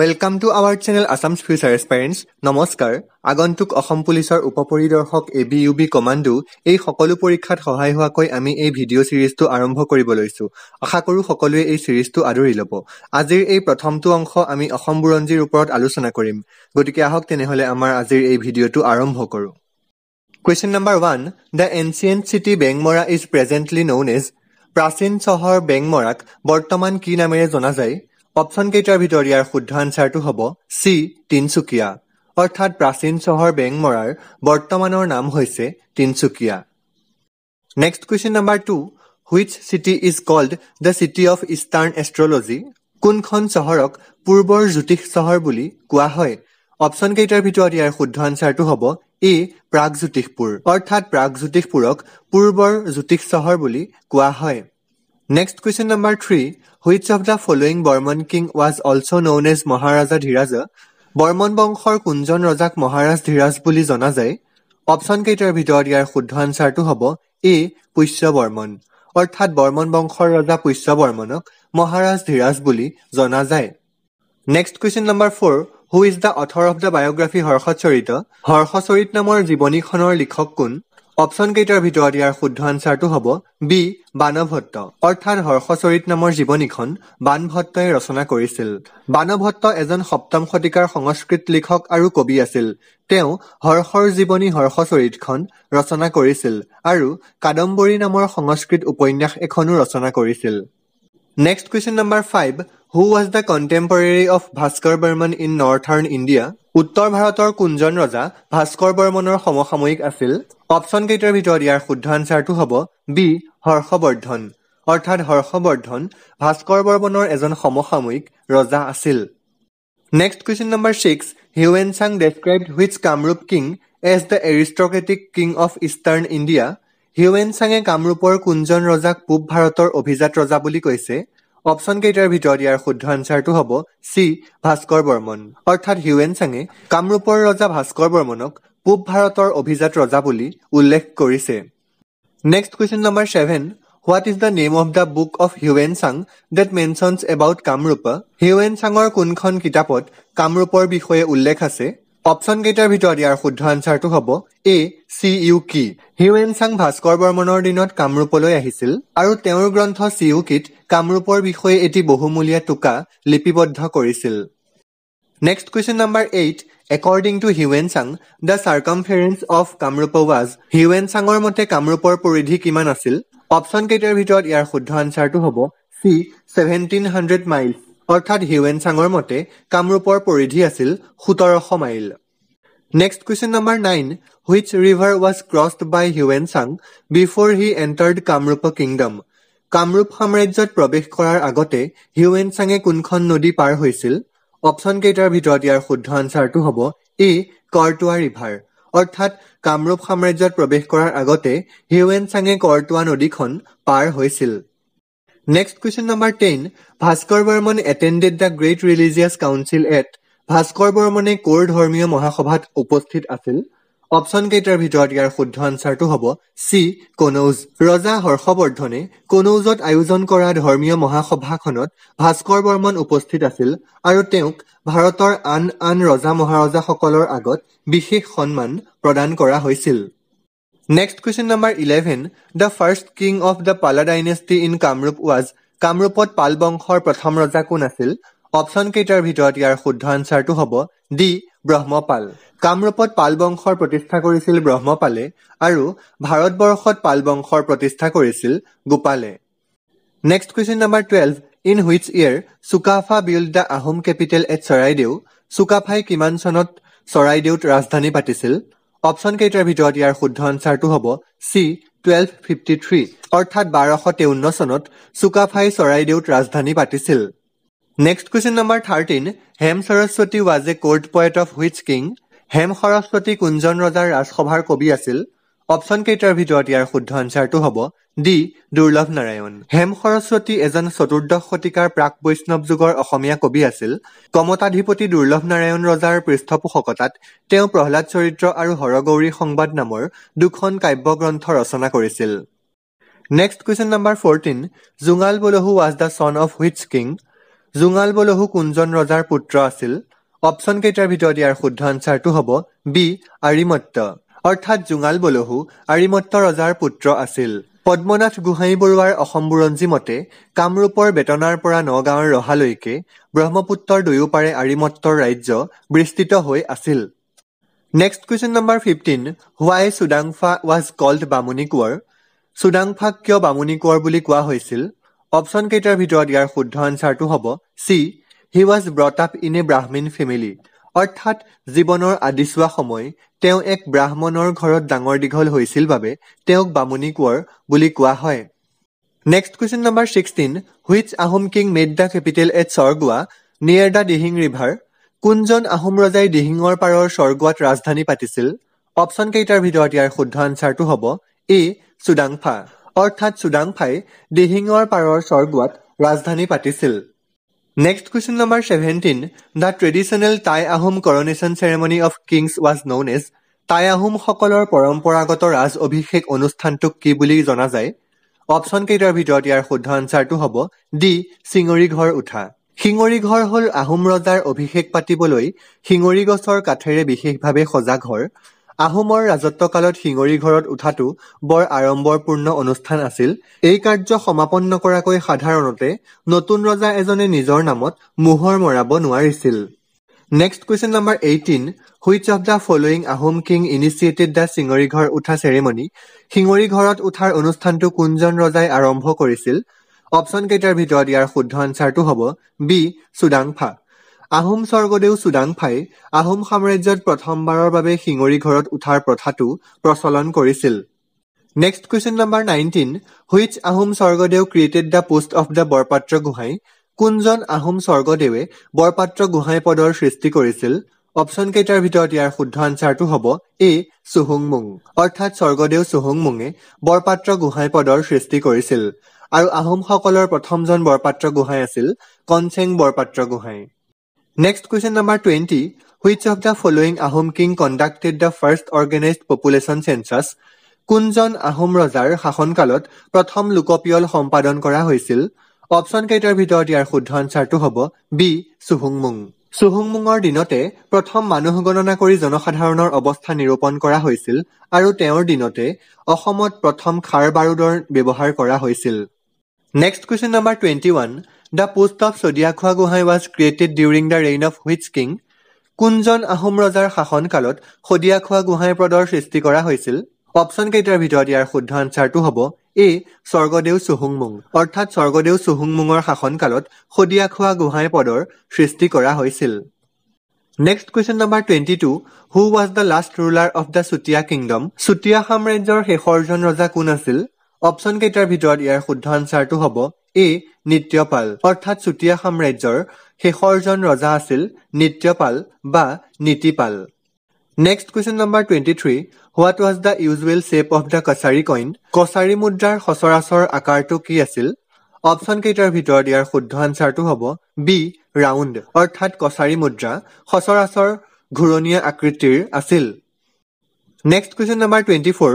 welcome to our channel Assam future experts নমস্কাৰ আগন্তুক অসম পুলিচৰ উপ পৰিদৰ্শক A B U B commando এই সকলো পৰীক্ষাত সহায় হোৱাকৈ আমি এই ভিডিঅ' ছিৰিজটো আৰম্ভ কৰিব লৈছোঁ আশা কৰোঁ সকলোৱে এই ছিৰিজটো আদৰি ল'ব আজিৰ এই প্ৰথমটো অংশ আমি অসম বুৰঞ্জীৰ ওপৰত আলোচনা কৰিম গতিকে আহক তেনেহ'লে আমাৰ আজিৰ এই ভিডিঅ'টো আৰম্ভ কৰোঁ question number one the ancient city Bengmara is presently known as প্ৰাচীন চহৰ বেংমৰাক বৰ্তমান কি নামেৰে জনা যায় কেইটাৰ ভিতৰত ইয়াৰ শুদ্ধ আনচাৰটো হ'ব চি তিনিচুকীয়া অৰ্থাৎ প্ৰাচীন চহৰ বেংমৰাৰ বৰ্তমানৰ নাম হৈছে Tinsukia next question number two which city is called the city of eastern astrology কোনখন চহৰক পূৰ্বৰ জ্যোতিষ চহৰ বুলি কোৱা হয় কেইটাৰ ভিতৰত ইয়াৰ শুদ্ধ আনচাৰটো হ'ব এ প্ৰাগজ্যোতিষপুৰ অৰ্থাৎ প্ৰাগজ্যোতিষপুৰক পূৰ্বৰ জ্যোতিষ চহৰ বুলি কোৱা হয় next question number three which of the following Barman king was also' known as Maharajadhiraj Barman বংশৰ কোনজন ৰজাক মহাৰাজ ধীৰাজ বুলি জনা যায় অপশ্যন কেইটাৰ ভিতৰত ইয়াৰ শুদ্ধ আনচাৰটো হ'ব এ পুষ্যবৰ্মন অৰ্থাৎ বৰ্মন বংশৰ ৰজা পুষ্যবৰ্মনক মহাৰাজ ধীৰাজ বুলি জনা যায় next question number four who is the author of the biography Harshacharita Harshacharita নামৰ জীৱনীখনৰ লিখক কোন অপশ্যন কেইটাৰ ভিতৰত ইয়াৰ শুদ্ধ আনচাৰটো হ'ব বি বানভট্ট অৰ্থাৎ হৰ্ষচৰিত নামৰ জীৱনীখন বানভট্টই ৰচনা কৰিছিল বানভট্ট এজন সপ্তম শতিকাৰ সংস্কৃত লিখক আৰু কবি আছিল তেওঁ হৰ্ষৰ জীৱনী হৰ্ষচৰিতখন ৰচনা কৰিছিল আৰু কাদম্বৰী নামৰ সংস্কৃত উপন্যাস এখনো ৰচনা কৰিছিল next question number five who was the contemporary of Bhaskar Barman in northern India উত্তৰ ভাৰতৰ কোনজন ৰজা ভাস্কৰ বৰ্মনৰ সমসাময়িক আছিল অপশ্যন কেইটাৰ ভিতৰত ইয়াৰ শুদ্ধ আনচাৰটো হ'ব বি হৰ্ষবৰ্ধন অৰ্থাৎ হৰ্ষবৰ্ধন ভাস্কৰ বৰ্মনৰ এজন সমসাময়িক ৰজা আছিল next question number six Hiuen Tsang describe which Kamrup king as the aristocratic king of eastern India Hiuen চাঙে কামৰূপৰ কোনজন ৰজাক পূব ভাৰতৰ অভিজাত ৰজা বুলি কৈছে অপশ্যন কেইটাৰ ভিতৰত ইয়াৰ শুদ্ধ আনচাৰটো হ'ব চি ভাস্কৰ বৰ্মন অৰ্থাৎ হিউৱেন চাঙে কামৰূপৰ ৰজা ভাস্কৰ বৰ্মনক পূব ভাৰতৰ অভিজাত ৰজা বুলি উল্লেখ কৰিছে next question number seven what is the name of the book of Hiuen Tsang that mentions about Kamrup Hiuen চাঙৰ কোনখন কিতাপত কামৰূপৰ বিষয়ে উল্লেখ আছে অপশ্যন কেইটাৰ ভিতৰত ইয়াৰ শুদ্ধ আনচাৰটো হ'ব A Si Yu Ki Hiuen Tsang Bhaskar বৰ্মনৰ দিনত কামৰূপলৈ আহিছিল আৰু তেওঁৰ গ্ৰন্থ চি ইউ কিত কামৰূপৰ বিষয়ে এটি বহুমূলীয়া টোকা লিপিবদ্ধ কৰিছিল next question number eight according to Hiuen Tsang the circumference of Kamrup was Hiuen চাঙৰ মতে কামৰূপৰ পৰিধি কিমান আছিল অপশ্যন কেইটাৰ ভিতৰত ইয়াৰ শুদ্ধ আনচাৰটো হ'ব চি ছেভেণ্টিন হাণ্ড্ৰেড মাইল অৰ্থাৎ হিউৱেন চাঙৰ মতে কামৰূপৰ পৰিধি আছিল সোতৰশ mile next question number nine which river was crossed by Hiuen Tsang before he entered Kamrup kingdom Kamrup সাম্ৰাজ্যত প্ৰৱেশ কৰাৰ আগতে হিউৱেন চাঙে কোনখন নদী পাৰ হৈছিল কেইটাৰ ভিতৰত ইয়াৰ শুদ্ধ আনচাৰটো হ'ব এ কৰটোৱা ৰিভাৰ অৰ্থাৎ কামৰূপ সাম্ৰাজ্যত প্ৰৱেশ কৰাৰ আগতে হিউৱেন চাঙে কৰটোৱা নদীখন পাৰ হৈছিল next question number ten Bhaskar Barman attended the great religious council at Bhaskar বৰ্মনে কৰ ধৰ্মীয় মহাসভাত উপস্থিত আছিল কেইটাৰ ভিতৰত ইয়াৰ শুদ্ধ আনচাৰটো হ'ব চি কনৌজ ৰজা হৰ্ষবৰ্ধনে কনৌজত আয়োজন কৰা ধৰ্মীয় মহাসভাখনত ভাস্কৰ বৰ্মন উপস্থিত আছিল আৰু তেওঁক ভাৰতৰ আন আন ৰজা মহাৰজাসকলৰ আগত বিশেষ সন্মান প্ৰদান কৰা হৈছিল next question number eleven the first king of the Pala dynasty in Kamrup was কামৰূপত পাল বংশৰ প্ৰথম ৰজা কোন আছিল কেইটাৰ ভিতৰত ইয়াৰ শুদ্ধ আনচাৰটো হ'ব ডি ব্ৰহ্মপাল কামৰূপত পাল বংশৰ প্ৰতিষ্ঠা কৰিছিল ব্ৰহ্মপালে আৰু ভাৰতবৰ্ষত পাল বংশৰ প্ৰতিষ্ঠা কৰিছিল গোপালে next question number twelve in which year Sukapha built the Ahom capital at Charaideo চুকাফাই কিমান চনত চৰাইদেউত ৰাজধানী পাতিছিল অপশ্যন কেইটাৰ ভিতৰত ইয়াৰ শুদ্ধ আনচাৰটো হ'ব চি টুৱেল্ভ ফিফটি থ্ৰী অৰ্থাৎ বাৰশ তেৱন্ন চনত চুকাফাই চৰাইদেউত ৰাজধানী পাতিছিল next question number thirteen Hem Saraswati was a court poet of which king Hem Saraswati কুঞ্জন ৰজাৰ ৰাজসভাৰ কবি আছিল অপশ্যন কেইটাৰ ভিতৰত ইয়াৰ শুদ্ধ আনচাৰটো হ'ব ডি দুৰ্লভ নাৰায়ণ হেম সৰস্বতী এজন চতুৰ্দশ শতিকাৰ প্ৰাক বৈষ্ণৱ যুগৰ অসমীয়া কবি আছিল কমতাধিপতি দুৰ্লভ নাৰায়ণ ৰজাৰ পৃষ্ঠপোষকতাত তেওঁ প্ৰহ্লাদ চৰিত্ৰ আৰু হৰগৌৰী সংবাদ নামৰ দুখন কাব্য গ্ৰন্থ ৰচনা কৰিছিল next question number fourteen Jongal Balahu was the son of which king Jongal Balahu কোনজন ৰজাৰ পুত্ৰ আছিল অপশ্যন কেইটাৰ ভিতৰত ইয়াৰ শুদ্ধ আনচাৰটো হ'ব বি আৰিমত্য অৰ্থাৎ জোঙাল বলহু আৰিমত্ত ৰজাৰ পুত্ৰ আছিল পদ্মনাথ গোহাঁই বৰুৱাৰ অসম বুৰঞ্জী মতে কামৰূপৰ বেতনাৰ পৰা নগাঁৱৰ ৰহালৈকে ব্ৰহ্মপুত্ৰৰ দুয়োপাৰে আৰিমত্তৰ ৰাজ্য বিস্তৃত হৈ আছিল next question number fifteen why Sudangpha was called Bamuni Konwar চুডাংফাক কিয় বামুনী কোঁৱৰ বুলি কোৱা হৈছিল কেইটাৰ ভিতৰত ইয়াৰ শুদ্ধ আনচাৰটো হ'ব C he was brought up in a Brahmin family অৰ্থাৎ জীৱনৰ আদি চোৱা সময় তেওঁ এক ব্ৰাহ্মণৰ ঘৰত ডাঙৰ দীঘল হৈছিল বাবে তেওঁক বামুণী কোঁৱৰ বুলি কোৱা হয় next question number sixteen which Ahom king made the capital at Swargowa near the Dihing river কোনজন আহোম ৰজাই ডিহিঙৰ পাৰৰ স্বৰ্গোৱাত ৰাজধানী পাতিছিল কেইটাৰ ভিতৰত ইয়াৰ শুদ্ধ আনচাৰটো হ'ব এ চুডাংফা অৰ্থাৎ চুদাংফাই দিহিঙৰ পাৰৰ স্বৰ্গত ৰাজধানী পাতিছিল next question number seventeen the traditional Tai Ahom coronation ceremony of kings was known as Tai আহোমসকলৰ পৰম্পৰাগত ৰাজ অভিষেক অনুষ্ঠানটোক কি বুলি জনা যায় অপশ্যন কেইটাৰ ভিতৰত ইয়াৰ শুদ্ধ আনচাৰটো হ'ব ডি চিঙৰি ঘৰ উঠা শিঙৰি ঘৰ হ'ল আহোম ৰজাৰ অভিষেক পাতিবলৈ শিঙৰি গছৰ কাঠেৰে বিশেষভাৱে সজা ঘৰ আহোমৰ ৰাজত্বকালত শিঙৰি ঘৰত উঠাটো বৰ আড়ম্বৰপূৰ্ণ অনুষ্ঠান আছিল এই কাৰ্য সমাপন নকৰাকৈ সাধাৰণতে নতুন ৰজা এজনে নিজৰ নামত মোহৰ মৰাব নোৱাৰিছিল next question number eighteen which of the following Ahom king initiative the Singari Ghar Utha চেৰেমনি শিঙৰি ঘৰত উঠাৰ অনুষ্ঠানটো কোনজন ৰজাই আৰম্ভ কৰিছিল অপশ্যন কেইটাৰ ভিতৰত ইয়াৰ শুদ্ধ আনচাৰটো হ'ব বি চুডাংফা আহোম স্বৰ্গদেউ চুদাংফাই আহোম সাম্ৰাজ্যত প্ৰথমবাৰৰ বাবে শিঙৰি ঘৰত উঠাৰ প্ৰথাটো প্ৰচলন কৰিছিল next question number nineteen which Ahom Swargadeo created the post of the Borpatra Gohain কোনজন আহোম স্বৰ্গদেৱে বৰপাত্ৰ গোহাঁই পদৰ সৃষ্টি কৰিছিল অপশ্যন কেইটাৰ ভিতৰত ইয়াৰ শুদ্ধ আনচাৰটো হ'ব এ চুহুংমুং অৰ্থাৎ স্বৰ্গদেউ চুহুংমুঙে বৰপাত্ৰ গোহাঁই পদৰ সৃষ্টি কৰিছিল আৰু আহোমসকলৰ প্ৰথমজন বৰপাত্ৰ গোহাঁই আছিল Konsheng Borpatra Gohain next question number twenty which of the following Ahom king conducted the first organized population census কোনজন আহোম ৰজাৰ শাসনকালত প্ৰথম লোকপিয়ল সম্পাদন কৰা হৈছিল অপশ্যন কেইটাৰ ভিতৰত ইয়াৰ শুদ্ধ আনচাৰটো হ'ব বি চুহুংমুং চুহুংমুঙৰ দিনতে প্ৰথম মানুহ গণনা কৰি জনসাধাৰণৰ অৱস্থা নিৰূপণ কৰা হৈছিল আৰু তেওঁৰ দিনতে অসমত প্ৰথম খাৰ বাৰুদৰ ব্যৱহাৰ কৰা হৈছিল next question number twenty one the post of Sadiya Khowa Gohain was created during the reign of which king কোনজন আহোম ৰজাৰ শাসনকালত শদিয়া খোৱা গোহাঁইপ্ৰদৰ সৃষ্টি কৰা হৈছিল অপশ্যন কেইটাৰ ভিতৰত ইয়াৰ শুদ্ধ আনচাৰটো হ'ব এ স্বৰ্গদেউ চুহুংমুং অৰ্থাৎ স্বৰ্গদেউ চুহুংমুঙৰ শাসনকালত শদিয়া খোৱা গোহাঁই পদৰ সৃষ্টি কৰা হৈছিল next question number twenty two who was the last ruler of the Chutiya kingdom Chutiya সাম্ৰাজ্যৰ শেষৰজন ৰজা কোন আছিল অপশ্যন কেইটাৰ ভিতৰত ইয়াৰ শুদ্ধ আনচাৰটো হ'ব এ নিত্যপাল অৰ্থাৎ চুতীয়া সাম্ৰাজ্যৰ শেষৰজন ৰজা আছিল নিত্যপাল বা Nitipal next question number twenty three what was the usual shape of the Kachari coin Kachari মুদ্ৰাৰ সচৰাচৰ আকাৰটো কি আছিল অপশ্যন কেইটাৰ ভিতৰত ইয়াৰ শুদ্ধ আনচাৰটো হ'ব বি ৰাউণ্ড অৰ্থাৎ কছাৰী মুদ্ৰা সচৰাচৰ ঘূৰণীয়া আকৃতিৰ আছিল next question number twenty four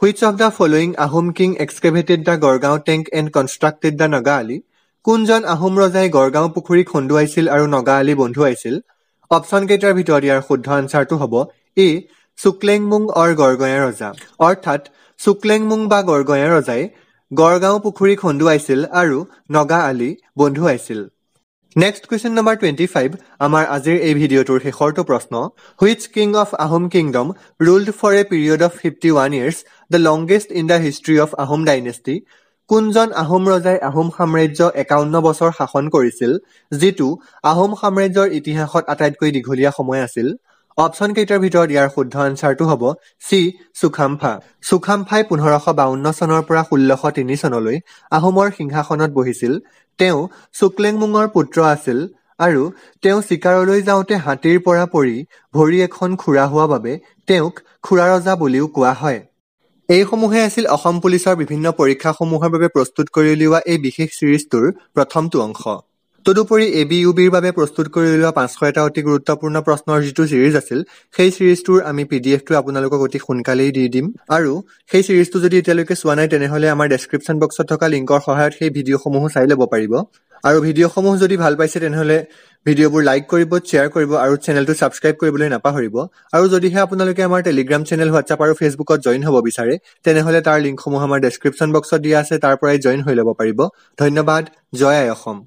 which of the following Ahom king excavated the Gargaon tank and constructed the Naga Ali কোনজন আহোম ৰজাই গড়গাঁও পুখুৰী খন্দুৱাইছিল আৰু নগা আলী বন্ধুৱাইছিল কেইটাৰ ভিতৰত ইয়াৰ শুদ্ধ আনচাৰটো হ'ব এ চুকলেংমুং অৰ গড়গঞা ৰজা অৰ্থাৎ চুকলেংমুং বা গড়গঞা ৰজাই গড়গাঁও পুখুৰী খন্দুৱাইছিল আৰু নগা আলী বন্ধুৱাইছিল next question number twenty five আমাৰ আজিৰ এই ভিডিঅ'টোৰ শেষৰটো প্ৰশ্ন which king of Ahom kingdom ruled for a period of fifty one years the longest in the history of Ahom dynasty কোনজন আহোম ৰজাই আহোম সাম্ৰাজ্য একাৱন্ন বছৰ শাসন কৰিছিল যিটো আহোম সাম্ৰাজ্যৰ ইতিহাসত আটাইতকৈ দীঘলীয়া সময় আছিল অপশ্যন কেইটাৰ ভিতৰত ইয়াৰ শুদ্ধ আনচাৰটো হ'ব চি চুখাম্ফা চুখাম্ফাই পোন্ধৰশ বাৱন্ন চনৰ পৰা ষোল্লশ তিনি চনলৈ আহোমৰ সিংহাসনত বহিছিল তেওঁ চুকলেংমুঙৰ পুত্ৰ আছিল আৰু তেওঁ চিকাৰলৈ যাওঁতে হাতীৰ পৰা পৰি ভৰি এখন খুৰা হোৱা বাবে তেওঁক খুৰা ৰজা বুলিও কোৱা হয় এইসমূহে আছিল অসম পুলিচৰ বিভিন্ন পৰীক্ষাসমূহৰ বাবে প্ৰস্তুত কৰি উলিওৱা এই বিশেষ ছিৰিজটোৰ প্ৰথমটো অংশ তদুপৰি এ বি ইউ বিৰ বাবে প্ৰস্তুত কৰি উলিওৱা পাঁচশ এটা অতি গুৰুত্বপূৰ্ণ প্ৰশ্নৰ যিটো ছিৰিজ আছিল সেই ছিৰিজটোৰ আমি পি ডি এফটো আপোনালোকক অতি সোনকালেই দি দিম আৰু সেই ছিৰিজটো যদি এতিয়ালৈকে চোৱা নাই তেনেহ'লে আমাৰ ডেছক্ৰিপশ্যন বক্সত থকা লিংকৰ সহায়ত সেই ভিডিঅ'সমূহো চাই ল'ব পাৰিব আৰু ভিডিঅ'সমূহ যদি ভাল পাইছে তেনেহ'লে ভিডিঅ'বোৰ লাইক কৰিব শ্বেয়াৰ কৰিব আৰু চেনেলটো ছাবস্ক্ৰাইব কৰিবলৈ নাপাহৰিব আৰু যদিহে আপোনালোকে আমাৰ টেলিগ্ৰাম চেনেল হোৱাটছআপ আৰু ফেচবুকত জইন হ'ব বিচাৰে তেনেহ'লে তাৰ লিংকসমূহ আমাৰ ডেছক্ৰিপশ্যন বক্সত দিয়া আছে তাৰ পৰাই জইন হৈ ল'ব পাৰিব ধন্যবাদ জয় আই অসম